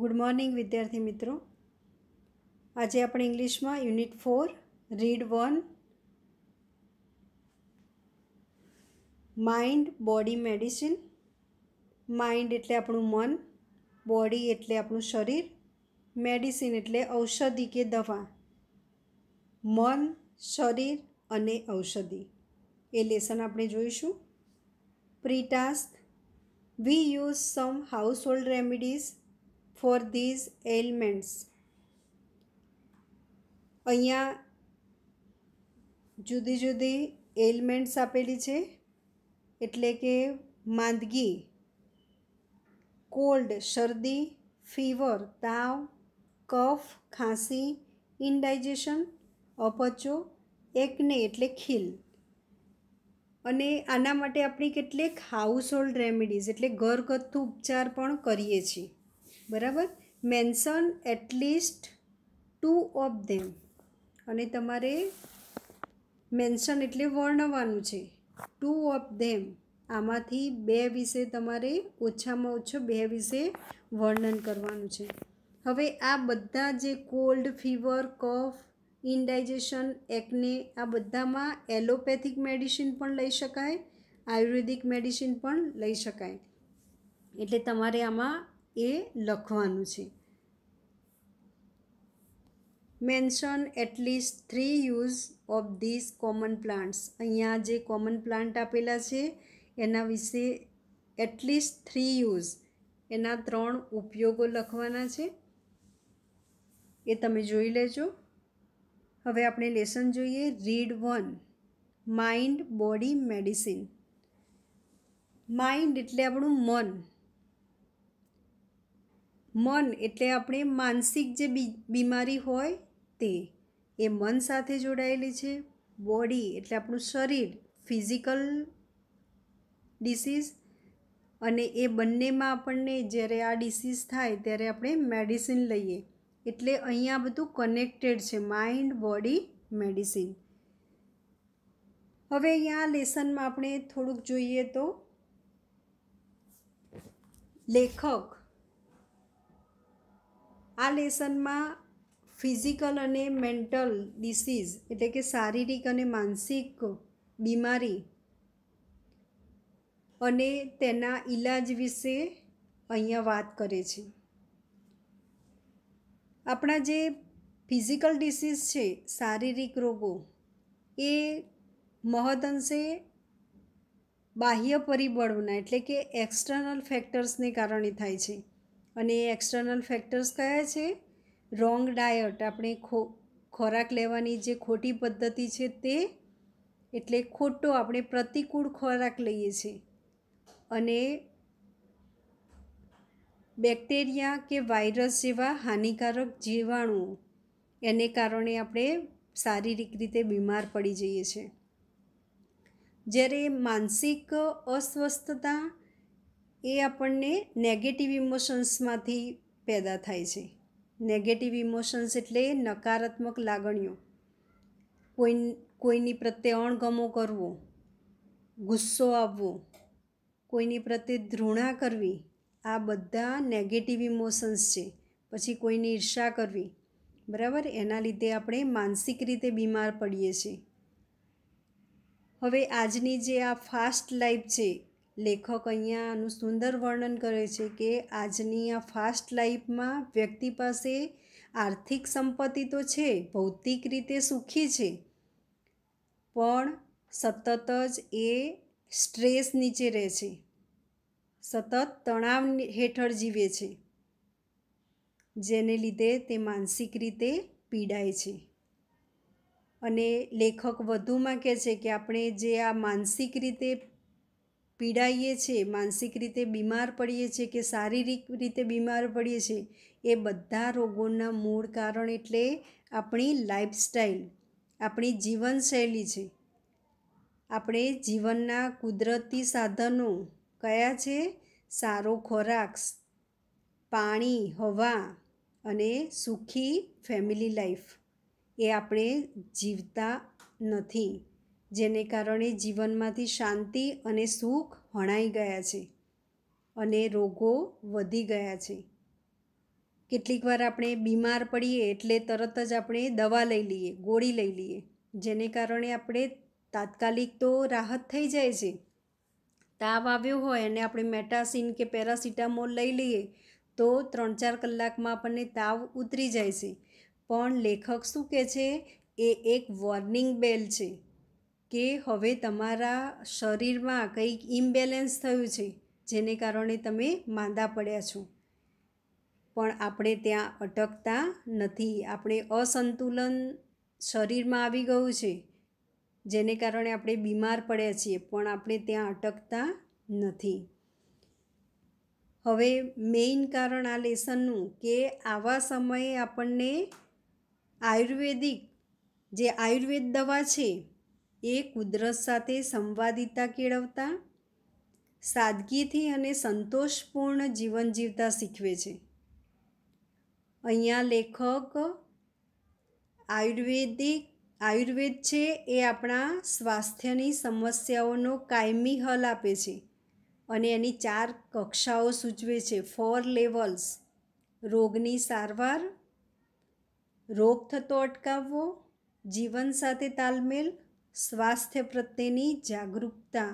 Good morning વિદ્યાર્થી મિત્રો આજે આપણે ઇંગ્લિશમાં unit four read one mind body medicine mind એટલે આપણું મન બોડી એટલે આપણું શરીર મેડિસિન એટલે ઔષધિ કે દવા મન શરીર અને ઔષધિ એ લેસન આપણે જોઈશું pre task we use some household remedies for these elements અહીંયા જુદી જુદી એલિમેન્ટ્સ આપેલી છે એટલે કે માંદગી કોલ્ડ શરદી ફીવર તાવ કફ ખાંસી ઇનડાઇજેશન અપચો એકને એટલે ખીલ અને આના માટે આપણે કેટલીક હાઉસ હોલ્ડ રેમેડીઝ એટલે ઘરગથ્થુ ઉપચાર પણ કરીએ છીએ બરાબર mention at least two of them અને તમારે મેન્સન એટલે વર્ણવાનું છે ટુ ઓફ ધેમ આમાંથી બે વિશે તમારે ઓછામાં ઓછો બે વિશે વર્ણન કરવાનું છે હવે આ બધા જે કોલ્ડ ફીવર કફ ઇનડાઇજેશન એક્ને આ બધામાં એલોપેથિક મેડિસિન પણ લઈ શકાય આયુર્વેદિક મેડિસિન પણ લઈ શકાય એટલે તમારે આમાં એ લખવાનું છે mention at least three use of this common plants અહીંયા જે કોમન પ્લાન્ટ આપેલા છે એના વિશે એટલીસ્ટ થ્રી યુઝ એના ત્રણ ઉપયોગો લખવાના છે એ તમે જોઈ લેજો હવે આપણે લેસન જોઈએ read one mind body medicine mind એટલે આપણું મન મન એટલે આપણે માનસિક જે બીમારી હોય તે એ મન સાથે જોડાયેલી છે બોડી એટલે આપણું શરીર ફિઝિકલ ડિસીઝ અને એ બંનેમાં આપણને જ્યારે આ ડિસીઝ થાય ત્યારે આપણે મેડિસિન લઈએ એટલે અહીંયા બધું કનેક્ટેડ છે માઇન્ડ બોડી મેડિસિન હવે અહીંયા લેસનમાં આપણે થોડુંક જોઈએ તો લેખક આ લેસનમાં ફિઝિકલ અને મેન્ટલ ડિસીઝ એટલે કે શારીરિક અને માનસિક બીમારી અને તેના ઈલાજ વિશે અહીંયા વાત કરે છે આપણા જે ફિઝિકલ ડિસીઝ છે શારીરિક રોગો એ મહદઅંશે બાહ્ય પરિબળોના એટલે કે એક્સટર્નલ ફેક્ટર્સને કારણે થાય છે અને એક્સટર્નલ ફેક્ટર્સ કયા છે રોંગ ડાયટ આપણે ખો ખોરાક લેવાની જે ખોટી પદ્ધતિ છે તે એટલે ખોટો આપણે પ્રતિકૂળ ખોરાક લઈએ છીએ અને બેક્ટેરિયા કે વાયરસ જેવા હાનિકારક જીવાણુઓ એને કારણે આપણે શારીરિક રીતે બીમાર પડી જઈએ છીએ જ્યારે માનસિક અસ્વસ્થતા એ આપણને નેગેટિવ ઇમોશન્સમાંથી પેદા થાય છે નેગેટિવ ઇમોશન્સ એટલે નકારાત્મક લાગણીઓ કોઈ કોઈની પ્રત્યે અણગમો કરવો ગુસ્સો આવવો કોઈની પ્રત્યે ધૃણા કરવી આ બધા નેગેટિવ ઇમોશન્સ છે પછી કોઈની ઈર્ષા કરવી બરાબર એના લીધે આપણે માનસિક રીતે બીમાર પડીએ છીએ હવે આજની જે આ ફાસ્ટ લાઈફ છે લેખક અહીંયા આનું સુંદર વર્ણન કરે છે કે આજની આ ફાસ્ટ લાઈફમાં વ્યક્તિ પાસે આર્થિક સંપત્તિ તો છે ભૌતિક રીતે સુખી છે પણ સતત જ એ સ્ટ્રેસ નીચે રહે છે સતત તણાવ હેઠળ જીવે છે જેને લીધે તે માનસિક રીતે પીડાય છે અને લેખક વધુમાં કહે છે કે આપણે જે આ માનસિક રીતે પીડાઈએ છીએ માનસિક રીતે બીમાર પડીએ છીએ કે શારીરિક રીતે બીમાર પડીએ છીએ એ બધા રોગોના મૂળ કારણ એટલે આપણી લાઈફસ્ટાઈલ આપણી જીવનશૈલી છે આપણે જીવનના કુદરતી સાધનો કયા છે સારો ખોરાક પાણી હવા અને સુખી ફેમિલી લાઈફ એ આપણે જીવતા નથી જેને કારણે જીવનમાંથી શાંતિ અને સુખ હણાઈ ગયા છે અને રોગો વધી ગયા છે કેટલીક વાર આપણે બીમાર પડીએ એટલે તરત જ આપણે દવા લઈ લઈએ ગોળી લઈ લઈએ જેને કારણે આપણે તાત્કાલિક તો રાહત થઈ જાય છે તાવ આવ્યો હોય અને આપણે મેટાસિન કે પેરાસિટામોલ લઈ લઈએ તો ત્રણ ચાર કલાકમાં આપણને તાવ ઉતરી જાય છે પણ લેખક શું કહે છે એ એક વોર્નિંગ બેલ છે કે હવે તમારા શરીરમાં કંઈક ઇમ્બેલેન્સ થયું છે જેને કારણે તમે માંદા પડ્યા છો પણ આપણે ત્યાં અટકતા નથી આપણે અસંતુલન શરીરમાં આવી ગયું છે જેને કારણે આપણે બીમાર પડ્યા છીએ પણ આપણે ત્યાં અટકતા નથી હવે મેઇન કારણ આ લેસનનું કે આવા સમયે આપણને આયુર્વેદિક જે આયુર્વેદ દવા છે એ કુદરત સાથે સંવાદિતા કેળવતા સાદગીથી અને સંતોષપૂર્ણ જીવન જીવતા શીખવે છે અહીંયા લેખક આયુર્વેદિક આયુર્વેદ છે એ આપણા સ્વાસ્થ્યની સમસ્યાઓનો કાયમી હલ આપે છે અને એની ચાર કક્ષાઓ સૂચવે છે ફોર લેવલ્સ રોગની સારવાર રોગ થતો અટકાવવો જીવન સાથે તાલમેલ સ્વાસ્થ્ય પ્રત્યેની જાગૃતતા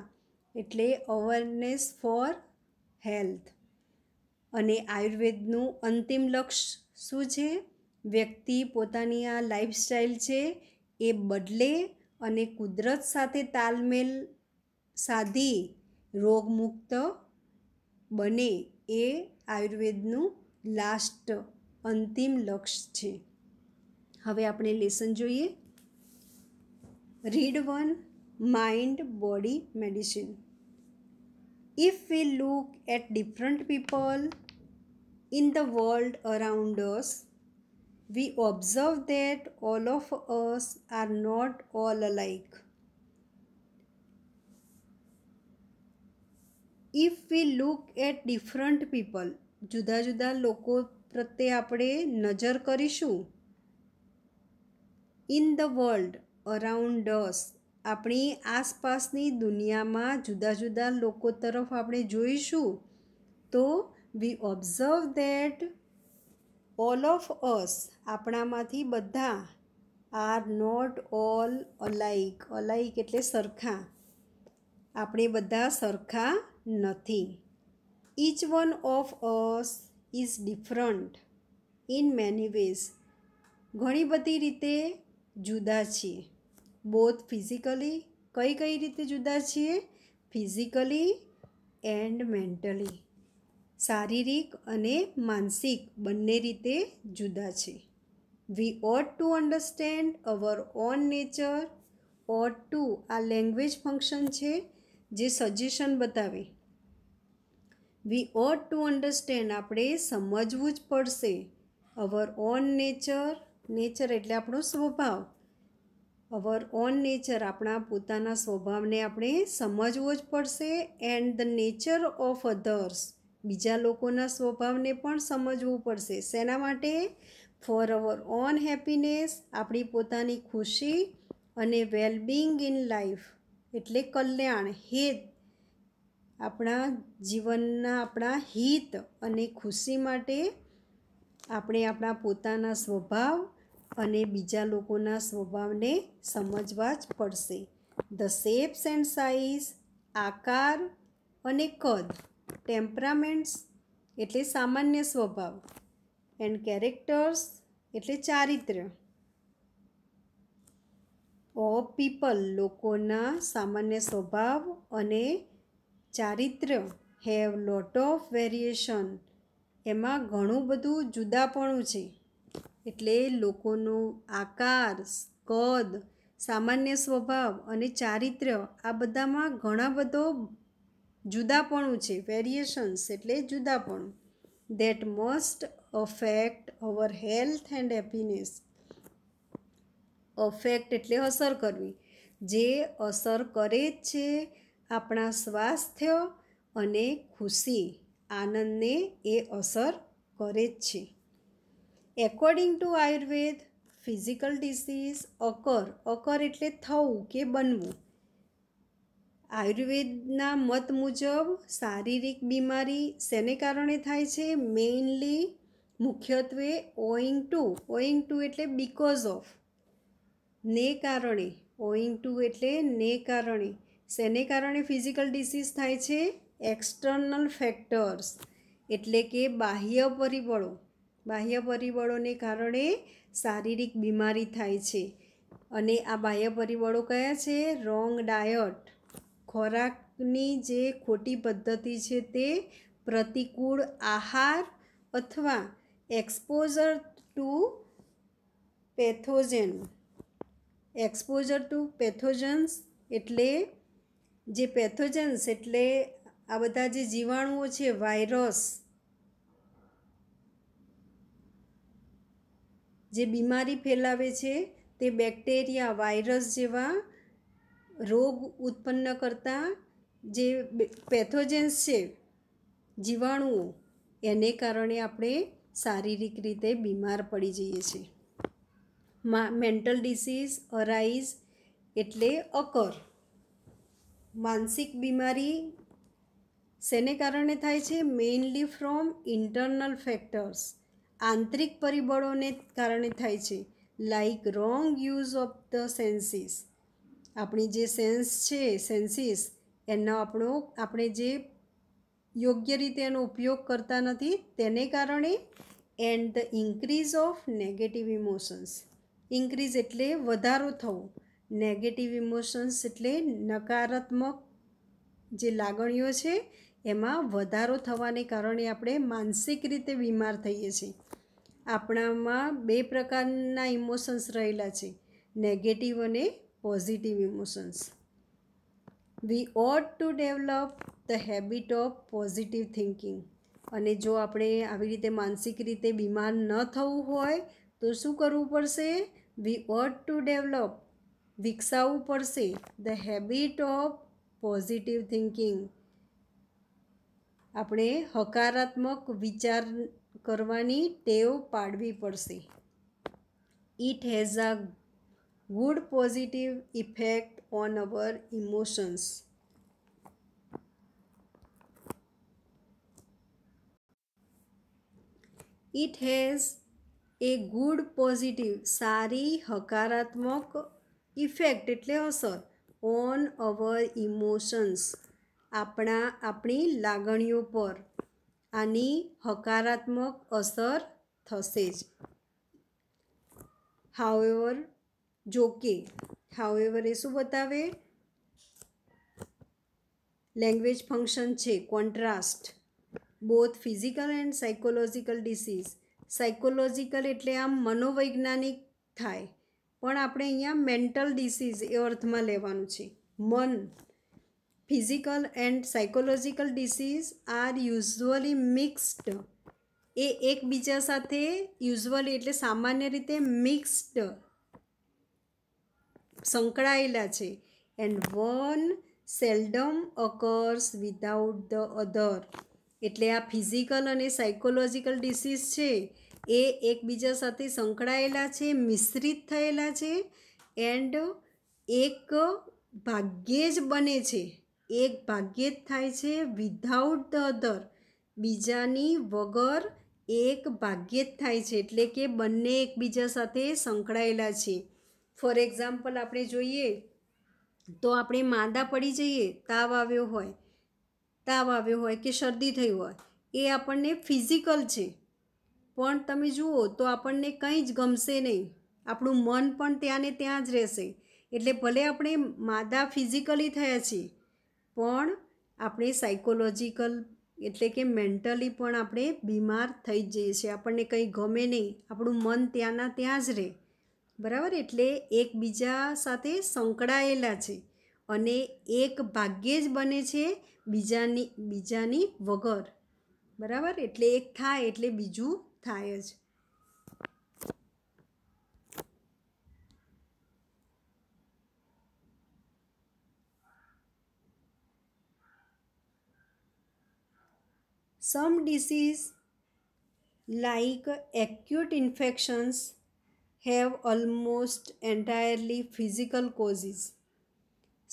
એટલે અવેરનેસ ફોર હેલ્થ અને આયુર્વેદનું અંતિમ લક્ષ્ય શું છે વ્યક્તિ પોતાની આ લાઈફસ્ટાઈલ છે એ બદલે અને કુદરત સાથે તાલમેલ સાધી રોગમુક્ત બને એ આયુર્વેદનું લાસ્ટ અંતિમ લક્ષ્ય છે હવે આપણે લેસન જોઈએ Read one Mind Body Medicine. If we look at different people in the world around us, we observe that all of us are not all alike. If we look at different people જુદા જુદા લોકો પ્રત્યે આપણે નજર કરીશું in the world around us આપણી આસપાસની દુનિયામાં જુદા જુદા લોકો તરફ આપણે જોઈશું તો we observe that all of us આપણામાંથી બધા are not all alike alike એટલે સરખા આપણે બધા સરખા નથી each one of us is different in many ways ઘણી બધી રીતે જુદા છીએ બોથ ફિઝિકલી કઈ કઈ રીતે જુદા છીએ ફિઝિકલી એન્ડ મેન્ટલી શારીરિક અને માનસિક બંને રીતે જુદા છે we ought to understand our own nature ought to આ લેંગ્વેજ ફંક્શન છે જે સજેશન બતાવે વી ઓટ ટુ અન્ડરસ્ટેન્ડ આપણે સમજવું જ પડશે અવર ઓન નેચર નેચર એટલે આપણો સ્વભાવ અવર ઓન નેચર આપણા પોતાના સ્વભાવને આપણે સમજવો જ પડશે and the nature of others બીજા લોકોના સ્વભાવને પણ સમજવું પડશે શેના માટે ફોર અવર ઓન હેપીનેસ આપણી પોતાની ખુશી અને વેલબિંગ ઇન લાઈફ એટલે કલ્યાણ હિત આપણા જીવનના આપણા હિત અને ખુશી માટે આપણે આપણા પોતાના સ્વભાવ અને બીજા લોકોના સ્વભાવને સમજવા જ પડશે ધ શેપ્સ એન્ડ સાઇઝ આકાર અને કદ ટેમ્પરામેન્ટ્સ એટલે સામાન્ય સ્વભાવ એન્ડ કેરેક્ટર્સ એટલે ચારિત્ર્ય ઓફ પીપલ લોકોના સામાન્ય સ્વભાવ અને ચારિત્ર હેવ લોટ ઓફ વેરિએશન એમાં ઘણું બધું જુદાપણું છે એટલે લોકોનો આકાર કદ સામાન્ય સ્વભાવ અને ચારિત્ર્ય આ બધામાં ઘણા બધો જુદાપણું છે વેરિએશન્સ એટલે જુદાપણું that must affect our health and happiness affect એટલે અસર કરવી જે અસર કરે જ છે આપણા સ્વાસ્થ્ય અને ખુશી આનંદને એ અસર કરે જ છે according to Ayurveda physical diseases occur occur એટલે થવું કે બનવું આયુર્વેદના મત મુજબ શારીરિક બીમારી શેને કારણે થાય છે મેઇનલી મુખ્યત્વે ઓઈંગ ટુ ઓઈંગ ટુ એટલે બીકોઝ ઓફ ને કારણે ઓઈંગ ટુ એટલે ને કારણે શેને કારણે ફિઝિકલ ડિસીઝ થાય છે એક્સટર્નલ ફેક્ટર્સ એટલે કે બાહ્ય પરિબળો બાહ્ય પરિબળોને કારણે શારીરિક બીમારી થાય છે અને આ બાહ્ય પરિબળો કયા છે રોંગ ડાયટ ખોરાકની જે ખોટી પદ્ધતિ છે તે પ્રતિકૂળ આહાર અથવા exposure to pathogen exposure to pathogens એટલે જે પેથોજન્સ એટલે આ બધા જે જીવાણુઓ છે વાયરસ જે બીમારી ફેલાવે છે તે બેક્ટેરિયા વાયરસ જેવા રોગ ઉત્પન્ન કરતા જે પેથોજેન્સ છે જીવાણુઓ એને કારણે આપણે શારીરિક રીતે બીમાર પડી જઈએ છીએ મા મેન્ટલ ડિસીઝ અરાઇઝ એટલે અકર માનસિક બીમારી શેને કારણે થાય છે મેઇનલી ફ્રોમ ઇન્ટરનલ ફેક્ટર્સ આંતરિક પરિબળોને કારણે થાય છે like wrong use of the senses આપણી જે સેન્સ છે સેન્સીસ એનો આપણો આપણે જે યોગ્ય રીતે એનો ઉપયોગ કરતા નથી તેને કારણે and the increase of negative emotions increase એટલે વધારો થવો નેગેટિવ ઇમોશન્સ એટલે નકારાત્મક જે લાગણીઓ છે એમાં વધારો થવાને કારણે આપણે માનસિક રીતે બીમાર થઈએ છીએ આપણામાં બે પ્રકારના ઇમોશન્સ રહેલા છે નેગેટિવ અને positive emotions we ought to develop the habit of positive thinking અને જો આપણે આવી રીતે માનસિક રીતે બીમાર ન થવું હોય તો શું કરવું પડશે વી ઓટ ટુ ડેવલપ વિકસાવવું પડશે the habit of positive thinking આપણે હકારાત્મક વિચાર કરવાની ટેવ પાડવી પડશે it has a good positive effect on our emotions it has a good positive સારી હકારાત્મક ઇફેક્ટ એટલે અસર ઓન અવર ઇમોશન્સ આપણા આપણી લાગણીઓ પર આની હકારાત્મક અસર થશે જ હાવેવર જોકે કે હાવેવર એ શું બતાવે લેંગ્વેજ ફંક્શન છે contrast both physical and psychological disease psychological એટલે આમ મનોવૈજ્ઞાનિક થાય પણ આપણે અહીંયા મેન્ટલ ડિસીઝ એ અર્થમાં લેવાનું છે મન physical and psychological disease are usually mixed એ એકબીજા સાથે યુઝવલી એટલે સામાન્ય રીતે મિક્સ્ડ સંકળાયેલા છે and one seldom occurs without the other એટલે આ ફિઝિકલ અને સાયકોલોજીકલ ડિસીઝ છે એ એકબીજા સાથે સંકળાયેલા છે મિશ્રિત થયેલા છે એન્ડ એક ભાગ્યે જ બને છે એક ભાગ્યે જ થાય છે વિધાઉટ ધ અધર બીજાની વગર એક ભાગ્યે જ થાય છે એટલે કે બંને એકબીજા સાથે સંકળાયેલા છે ફોર એક્ઝામ્પલ આપણે જોઈએ તો આપણે માંદા પડી જઈએ તાવ આવ્યો હોય તાવ આવ્યો હોય કે શરદી થઈ હોય એ આપણને ફિઝિકલ છે પણ તમે જુઓ તો આપણને કંઈ જ ગમશે નહીં આપણું મન પણ ત્યાં ને ત્યાં જ રહેશે એટલે ભલે આપણે માદા ફિઝિકલી થયા છીએ પણ આપણે સાયકોલોજીકલ એટલે કે મેન્ટલી પણ આપણે બીમાર થઈ જ જઈએ છીએ આપણને કંઈ ગમે નહીં આપણું મન ત્યાંના ત્યાં જ રહે બરાબર એટલે એકબીજા સાથે સંકળાયેલા છે અને એક ભાગ્યે જ બને છે બીજાની બીજાની વગર બરાબર એટલે એક થાય એટલે બીજું થાય જ Some disease like acute infections have almost entirely physical causes.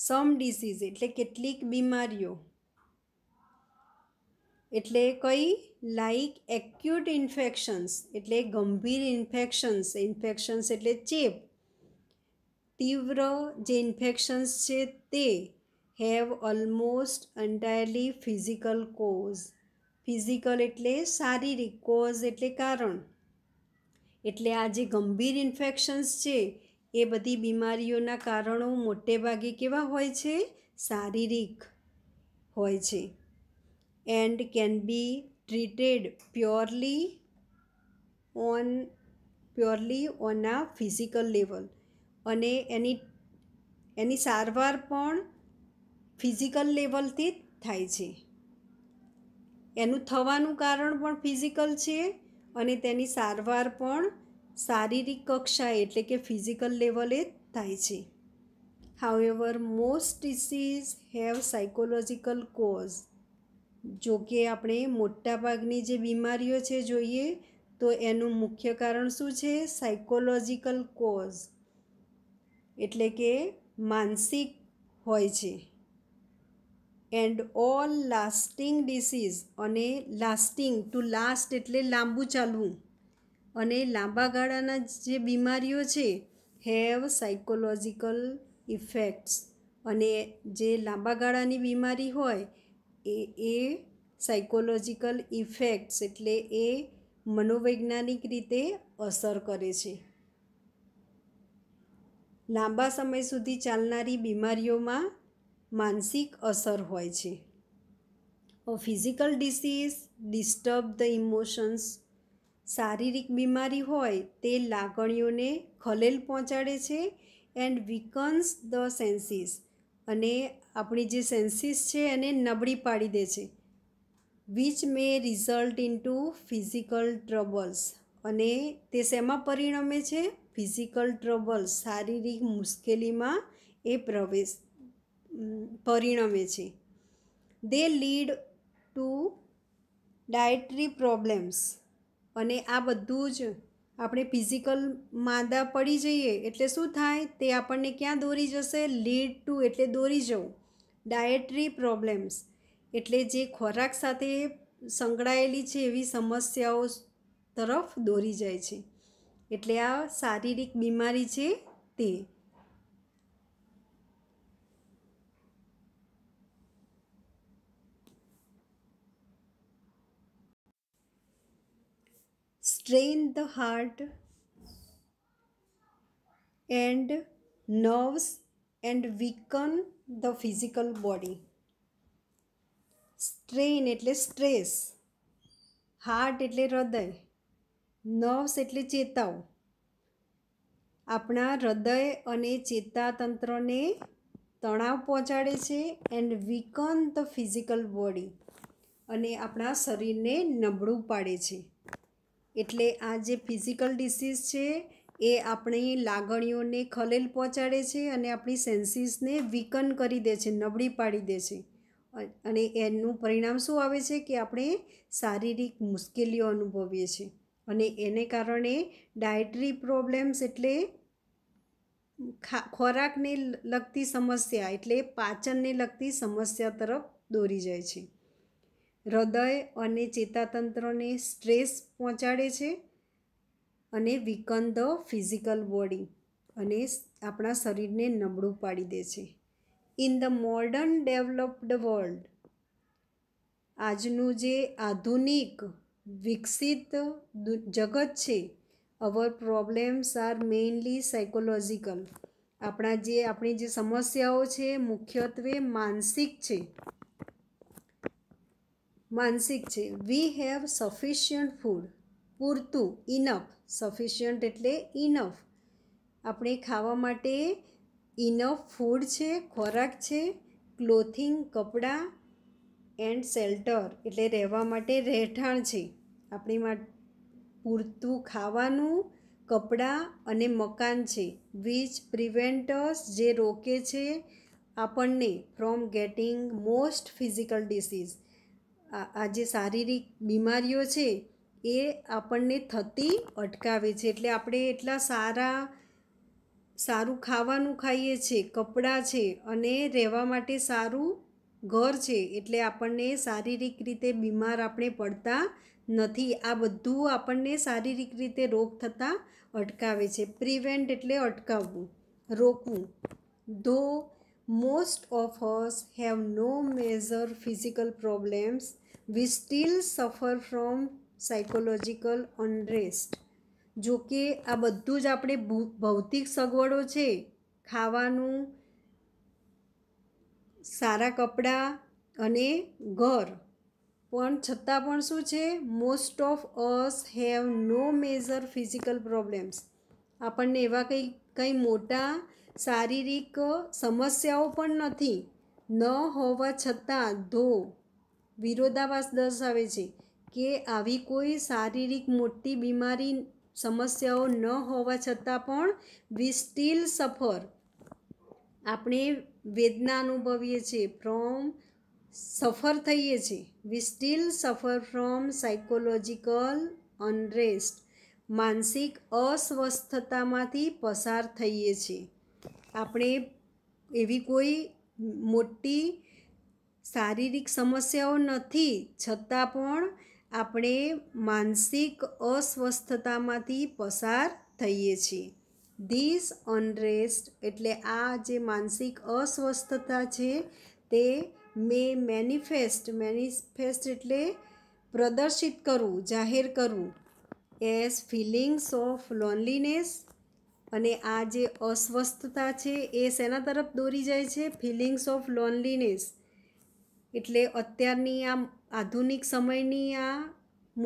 Some disease એટલે કેટલીક બીમારીઓ એટલે કઈ લાઈક એક્યુટ ઇન્ફેક્શન્સ એટલે ગંભીર ઇન્ફેક્શન્સ ઇન્ફેક્શન્સ એટલે ચેપ તીવ્ર જે ઇન્ફેક્શન્સ છે તે have almost entirely physical cause physical એટલે શારીરિક કોઝ એટલે કારણ એટલે આ જે ગંભીર ઇન્ફેક્શન્સ છે એ બધી બીમારીઓના કારણો મોટે ભાગે કેવા હોય છે શારીરિક હોય છે and can be treated purely on purely on આ ફિઝિકલ લેવલ અને એની એની સારવાર પણ ફિઝિકલ લેવલથી જ થાય છે એનું થવાનું કારણ પણ ફિઝિકલ છે અને તેની સારવાર પણ શારીરિક કક્ષા એટલે કે ફિઝિકલ લેવલે થાય છે however most disease have psychological cause જો કે આપણે મોટાભાગની જે બીમારીઓ છે જોઈએ તો એનું મુખ્ય કારણ શું છે સાયકોલોજીકલ કોઝ એટલે કે માનસિક હોય છે એન્ડ ઓલ લાસ્ટિંગ ડિસીઝ અને લાસ્ટિંગ ટુ લાસ્ટ એટલે લાંબુ ચાલવું અને લાંબા ગાળાના જે બીમારીઓ છે હેવ સાયકોલોજીકલ ઇફેક્ટ્સ અને જે લાંબા ગાળાની બીમારી હોય એ એ સાયકોલોજિકલ ઇફેક્ટ્સ એટલે એ મનોવૈજ્ઞાનિક રીતે અસર કરે છે લાંબા સમય સુધી ચાલનારી બીમારીઓમાં માનસિક અસર હોય છે physical disease disturb the emotions શારીરિક બીમારી હોય તે લાગણીઓને ખલેલ પહોંચાડે છે એન્ડ વીકન્સ ધ સેન્સીસ અને આપણી જે સેન્સીસ છે એને નબળી પાડી દે છે which may result in to physical troubles અને તે શેમાં પરિણમે છે ફિઝિકલ ટ્રબલ્સ શારીરિક મુશ્કેલીમાં એ પ્રવેશ પરિણમે છે they lead to dietary problems અને આ બધું જ આપણે ફિઝિકલ માદા પડી જઈએ એટલે શું થાય તે આપણને ક્યાં દોરી જશે લીડ ટુ એટલે દોરી જવું ડાયટરી પ્રોબ્લેમ્સ એટલે જે ખોરાક સાથે સંકળાયેલી છે એવી સમસ્યાઓ તરફ દોરી જાય છે એટલે આ શારીરિક બીમારી છે તે strain the heart and nerves and weaken the physical body strain એટલે સ્ટ્રેસ હાર્ટ એટલે હૃદય નર્વ્સ એટલે ચેતાઓ આપણા હૃદય અને ચેતાતંત્રને તણાવ પહોંચાડે છે and weaken the physical body અને આપણા શરીરને નબળું પાડે છે એટલે આ જે ફિઝિકલ ડિસીઝ છે એ આપણી લાગણીઓને ખલેલ પહોંચાડે છે અને આપણી સેન્સીસને વીકન કરી દે છે નબળી પાડી દે છે અને એનું પરિણામ શું આવે છે કે આપણે શારીરિક મુશ્કેલીઓ અનુભવીએ છીએ અને એને કારણે ડાયટરી પ્રોબ્લેમ્સ એટલે ખોરાકને લગતી સમસ્યા એટલે પાચનને લગતી સમસ્યા તરફ દોરી જાય છે હૃદય અને ચેતાતંત્રને સ્ટ્રેસ પહોંચાડે છે અને વિકન ધ ફિઝિકલ બોડી અને આપણા શરીરને નબળું પાડી દે છે in the modern developed world આજનું જે આધુનિક વિકસિત જગત છે our problems are mainly psychological આપણા જે આપણી જે સમસ્યાઓ છે મુખ્યત્વે માનસિક છે માનસિક છે વી હેવ સફિશિયન્ટ ફૂડ પૂરતું ઇનફ સફિશિયન્ટ એટલે ઇનફ આપણે ખાવા માટે ઇનફ ફૂડ છે ખોરાક છે ક્લોથિંગ કપડાં એન્ડ શેલ્ટર એટલે રહેવા માટે રહેઠાણ છે આપણી માટે પૂરતું ખાવાનું કપડાં અને મકાન છે વીચ પ્રિવેન્ટર્સ જે રોકે છે આપણને from getting most physical disease આ જે શારીરિક બીમારીઓ છે એ આપણને થતી અટકાવે છે એટલે આપણે એટલા સારા સારું ખાવાનું ખાઈએ છીએ કપડાં છે અને રહેવા માટે સારું ઘર છે એટલે આપણને શારીરિક રીતે બીમાર આપણે પડતા નથી આ બધું આપણને શારીરિક રીતે રોગ થતાં અટકાવે છે પ્રિવેન્ટ એટલે અટકાવવું રોકવું though most of us have no major physical problems we still suffer from psychological unrest જો કે આ બધું જ આપણે ભૌતિક સગવડો છે ખાવાનું સારા કપડાં અને ઘર પણ છતાં પણ શું છે most of us have no major physical problems આપણને એવા કંઈ કંઈ મોટા શારીરિક સમસ્યાઓ પણ નથી ન હોવા છતાં ધો વિરોધાભાસ દર્શાવે છે કે આવી કોઈ શારીરિક મોટી બીમારી સમસ્યાઓ ન હોવા છતાં પણ વી સ્ટીલ સફર આપણે વેદના અનુભવીએ છીએ ફ્રોમ સફર થઈએ છીએ we still suffer from psychological unrest માનસિક અસ્વસ્થતામાંથી પસાર થઈએ છીએ આપણે એવી કોઈ મોટી શારીરિક સમસ્યાઓ નથી છતાં પણ આપણે માનસિક અસ્વસ્થતામાંથી પસાર થઈએ છીએ ધીસ અનરેસ્ટ એટલે આ જે માનસિક અસ્વસ્થતા છે તે મે મેનિફેસ્ટ મેનિફેસ્ટ એટલે પ્રદર્શિત કરવું જાહેર કરવું એઝ ફિલિંગ્સ ઓફ લોનલીનેસ અને આ જે અસ્વસ્થતા છે એ શેના તરફ દોરી જાય છે ફિલિંગ્સ ઓફ લોનલીનેસ એટલે અત્યારની આ આધુનિક સમયની આ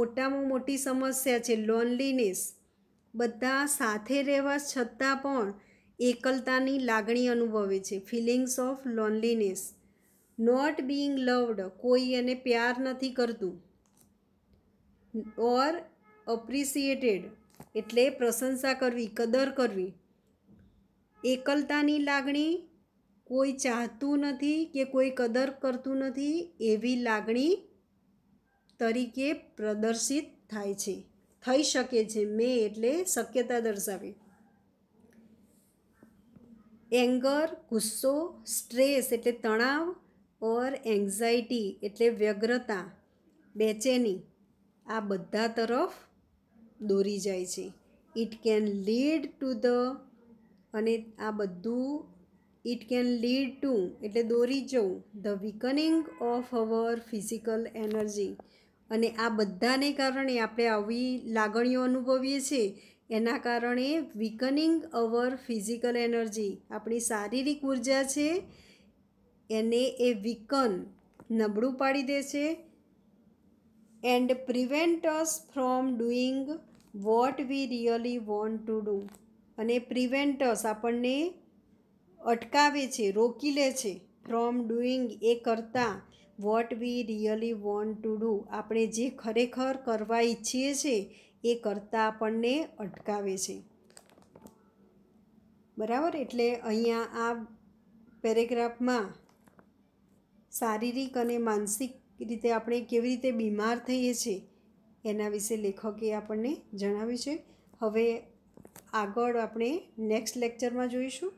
મોટામાં મોટી સમસ્યા છે લોનલીનેસ બધા સાથે રહેવા છતાં પણ એકલતાની લાગણી અનુભવે છે feelings of loneliness not being loved કોઈ એને પ્યાર નથી કરતું ઓર અપ્રિસિએટેડ એટલે પ્રશંસા કરવી કદર કરવી એકલતાની લાગણી કોઈ ચાહતું નથી કે કોઈ કદર કરતું નથી એવી લાગણી તરીકે પ્રદર્શિત થાય છે થઈ શકે છે મેં એટલે શક્યતા દર્શાવી એંગર ગુસ્સો સ્ટ્રેસ એટલે તણાવ ઓર એન્ઝાયટી એટલે વ્યગ્રતા બેચેની આ બધા તરફ દોરી જાય છે it can lead to the અને આ બધું ઇટ કેન લીડ ટુ એટલે દોરી જવું the weakening of our physical energy અને આ બધાને કારણે આપણે આવી લાગણીઓ અનુભવીએ છીએ એના કારણે વીકનિંગ અવર ફિઝિકલ એનર્જી આપણી શારીરિક ઉર્જા છે એને એ વિકન નબળું પાડી દે છે and prevent us from doing what we really want to do અને પ્રિવેન્ટર્સ આપણને અટકાવે છે રોકી લે છે ફ્રોમ ડુઈંગ એ કરતાં what we really want to do આપણે જે ખરેખર કરવા ઈચ્છીએ છીએ એ કરતાં આપણને અટકાવે છે બરાબર એટલે અહીંયા આ પેરેગ્રાફમાં શારીરિક અને માનસિક રીતે આપણે કેવી રીતે બીમાર થઈએ છીએ એના વિશે લેખકે આપણને જણાવ્યું છે હવે આગળ આપણે નેક્સ્ટ લેક્ચરમાં જોઈશું